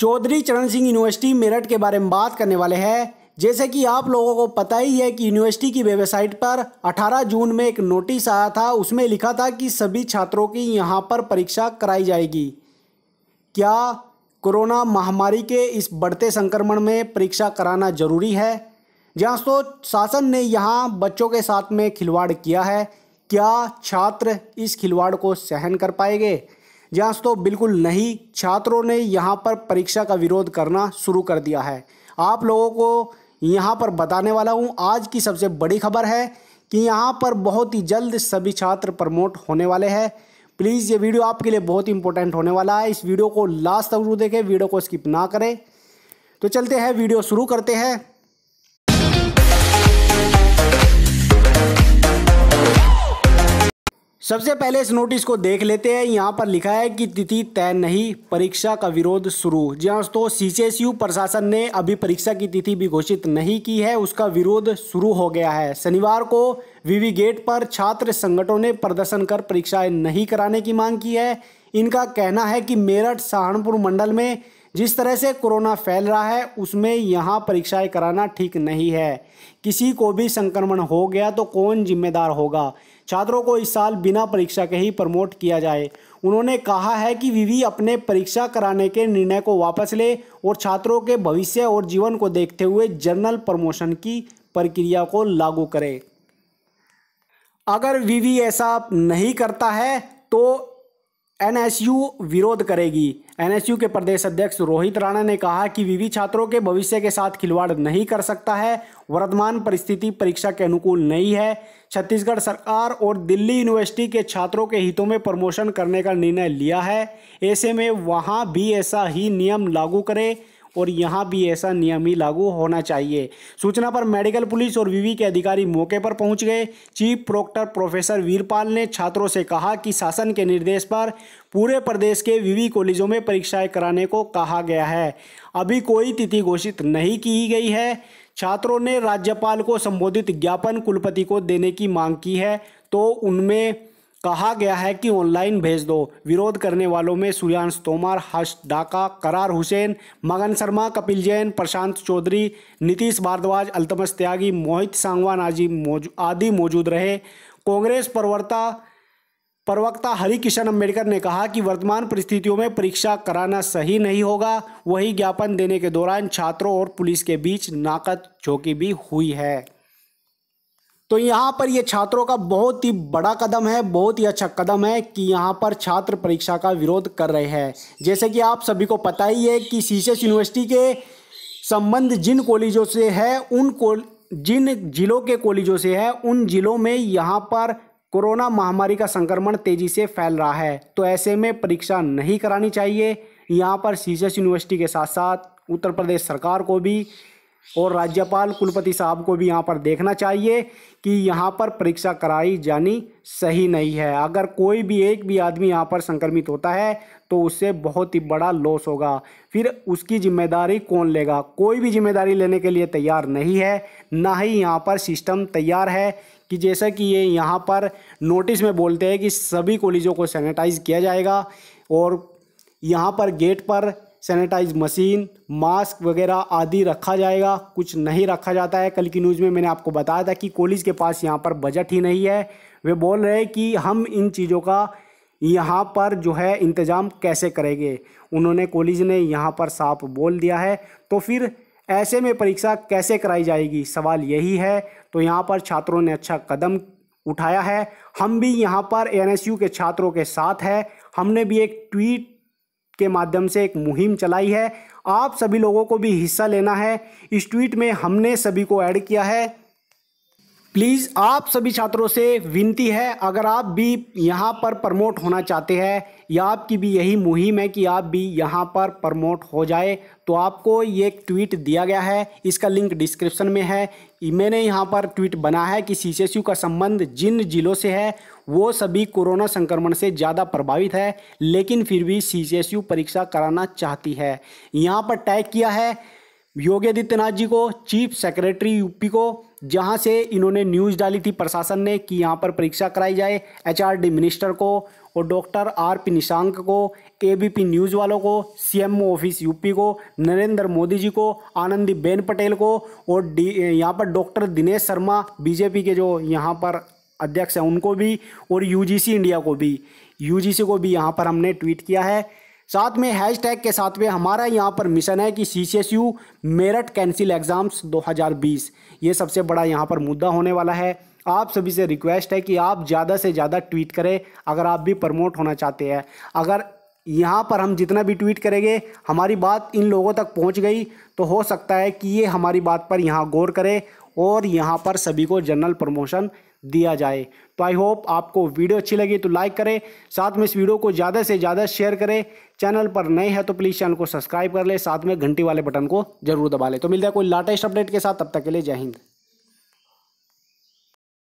चौधरी चरण सिंह यूनिवर्सिटी मेरठ के बारे में बात करने वाले हैं जैसे कि आप लोगों को पता ही है कि यूनिवर्सिटी की वेबसाइट पर 18 जून में एक नोटिस आया था उसमें लिखा था कि सभी छात्रों की यहाँ पर परीक्षा कराई जाएगी क्या कोरोना महामारी के इस बढ़ते संक्रमण में परीक्षा कराना जरूरी है जहाँ तो शासन ने यहाँ बच्चों के साथ में खिलवाड़ किया है क्या छात्र इस खिलवाड़ को सहन कर पाएंगे जहाँ तो बिल्कुल नहीं छात्रों ने यहाँ पर परीक्षा का विरोध करना शुरू कर दिया है आप लोगों को यहाँ पर बताने वाला हूँ आज की सबसे बड़ी खबर है कि यहाँ पर बहुत ही जल्द सभी छात्र प्रमोट होने वाले हैं प्लीज़ ये वीडियो आपके लिए बहुत इंपॉर्टेंट होने वाला है इस वीडियो को लास्ट तक जरूर देखें वीडियो को स्किप ना करें तो चलते हैं वीडियो शुरू करते हैं सबसे पहले इस नोटिस को देख लेते हैं यहाँ पर लिखा है कि तिथि तय नहीं परीक्षा का विरोध शुरू जी हाँ दोस्तों यू प्रशासन ने अभी परीक्षा की तिथि भी घोषित नहीं की है उसका विरोध शुरू हो गया है शनिवार को वीवी गेट पर छात्र संगठनों ने प्रदर्शन कर परीक्षाएं नहीं कराने की मांग की है इनका कहना है कि मेरठ सहारनपुर मंडल में जिस तरह से कोरोना फैल रहा है उसमें यहाँ परीक्षाएं कराना ठीक नहीं है किसी को भी संक्रमण हो गया तो कौन जिम्मेदार होगा छात्रों को इस साल बिना परीक्षा के ही प्रमोट किया जाए उन्होंने कहा है कि विवि अपने परीक्षा कराने के निर्णय को वापस ले और छात्रों के भविष्य और जीवन को देखते हुए जनरल प्रमोशन की प्रक्रिया को लागू करे अगर विवि ऐसा नहीं करता है तो एनएसयू विरोध करेगी एनएसयू के प्रदेश अध्यक्ष रोहित राणा ने कहा कि विवि छात्रों के भविष्य के साथ खिलवाड़ नहीं कर सकता है वर्तमान परिस्थिति परीक्षा के अनुकूल नहीं है छत्तीसगढ़ सरकार और दिल्ली यूनिवर्सिटी के छात्रों के हितों में प्रमोशन करने का निर्णय लिया है ऐसे में वहाँ भी ऐसा ही नियम लागू करे और यहाँ भी ऐसा नियम ही लागू होना चाहिए सूचना पर मेडिकल पुलिस और विवी के अधिकारी मौके पर पहुँच गए चीफ प्रोक्टर प्रोफेसर वीरपाल ने छात्रों से कहा कि शासन के निर्देश पर पूरे प्रदेश के विवी कॉलेजों में परीक्षाएं कराने को कहा गया है अभी कोई तिथि घोषित नहीं की गई है छात्रों ने राज्यपाल को संबोधित ज्ञापन कुलपति को देने की मांग की है तो उनमें कहा गया है कि ऑनलाइन भेज दो विरोध करने वालों में सूर्यांश तोमर हर्ष डाका करार हुसैन मगन शर्मा कपिल जैन प्रशांत चौधरी नीतीश भारद्वाज अल्तमस त्यागी मोहित सांगवान आदि मौजू, आदि मौजूद रहे कांग्रेस प्रवक्ता प्रवक्ता हरिकिशन अम्बेडकर ने कहा कि वर्तमान परिस्थितियों में परीक्षा कराना सही नहीं होगा वही ज्ञापन देने के दौरान छात्रों और पुलिस के बीच नाक़द चौकी भी हुई है तो यहाँ पर ये छात्रों का बहुत ही बड़ा कदम है बहुत ही अच्छा कदम है कि यहाँ पर छात्र परीक्षा का विरोध कर रहे हैं जैसे कि आप सभी को पता ही है कि सी यूनिवर्सिटी के संबंध जिन कॉलेजों से है उन जिन जिलों के कॉलेजों से है उन जिलों में यहाँ पर कोरोना महामारी का संक्रमण तेज़ी से फैल रहा है तो ऐसे में परीक्षा नहीं करानी चाहिए यहाँ पर सी यूनिवर्सिटी के साथ साथ उत्तर प्रदेश सरकार को भी और राज्यपाल कुलपति साहब को भी यहाँ पर देखना चाहिए कि यहाँ पर परीक्षा कराई जानी सही नहीं है अगर कोई भी एक भी आदमी यहाँ पर संक्रमित होता है तो उससे बहुत ही बड़ा लॉस होगा फिर उसकी जिम्मेदारी कौन लेगा कोई भी जिम्मेदारी लेने के लिए तैयार नहीं है ना ही यहाँ पर सिस्टम तैयार है कि जैसा कि ये यह यहाँ पर नोटिस में बोलते हैं कि सभी कॉलेजों को सैनिटाइज किया जाएगा और यहाँ पर गेट पर सैनिटाइज मशीन मास्क वगैरह आदि रखा जाएगा कुछ नहीं रखा जाता है कल की न्यूज़ में मैंने आपको बताया था कि कॉलेज के पास यहाँ पर बजट ही नहीं है वे बोल रहे हैं कि हम इन चीज़ों का यहाँ पर जो है इंतज़ाम कैसे करेंगे उन्होंने कॉलेज ने यहाँ पर साफ बोल दिया है तो फिर ऐसे में परीक्षा कैसे कराई जाएगी सवाल यही है तो यहाँ पर छात्रों ने अच्छा कदम उठाया है हम भी यहाँ पर एनएसयू के छात्रों के साथ है हमने भी एक ट्वीट के माध्यम से एक मुहिम चलाई है आप सभी लोगों को भी हिस्सा लेना है इस ट्वीट में हमने सभी को ऐड किया है प्लीज़ आप सभी छात्रों से विनती है अगर आप भी यहाँ पर प्रमोट होना चाहते हैं या आपकी भी यही मुहिम है कि आप भी यहाँ पर प्रमोट हो जाए तो आपको ये एक ट्वीट दिया गया है इसका लिंक डिस्क्रिप्शन में है मैंने यहाँ पर ट्वीट बना है कि सी का संबंध जिन जिलों से है वो सभी कोरोना संक्रमण से ज़्यादा प्रभावित है लेकिन फिर भी सी परीक्षा कराना चाहती है यहाँ पर टैग किया है योगी आदित्यनाथ जी को चीफ सेक्रेटरी यूपी को जहां से इन्होंने न्यूज़ डाली थी प्रशासन ने कि यहां पर परीक्षा कराई जाए एचआरडी मिनिस्टर को और डॉक्टर आर पी निशांक को एबीपी न्यूज़ वालों को सीएमओ ऑफिस यूपी को नरेंद्र मोदी जी को आनंदीबेन पटेल को और डी यहाँ पर डॉक्टर दिनेश शर्मा बीजेपी के जो यहाँ पर अध्यक्ष हैं उनको भी और यूजीसी इंडिया को भी यूजीसी को भी यहाँ पर हमने ट्वीट किया है साथ में हैशटैग के साथ में हमारा यहाँ पर मिशन है कि C C S U Meerut cancel exams 2020 ये सबसे बड़ा यहाँ पर मुद्दा होने वाला है आप सभी से रिक्वेस्ट है कि आप ज़्यादा से ज़्यादा ट्वीट करें अगर आप भी प्रमोट होना चाहते हैं अगर यहाँ पर हम जितना भी ट्वीट करेंगे हमारी बात इन लोगों तक पहुँच गई तो हो सकता है कि ये हमारी बात पर यहाँ गौर करें और यहाँ पर सभी को जनरल प्रमोशन दिया जाए तो आई होप आपको वीडियो अच्छी लगी तो लाइक करें साथ में इस वीडियो को ज़्यादा से ज़्यादा शेयर करें चैनल पर नए हैं तो प्लीज़ चैनल को सब्सक्राइब कर ले साथ में घंटी वाले बटन को जरूर दबा लें तो मिलता है कोई लेटेस्ट अपडेट के साथ तब तक के लिए जय हिंद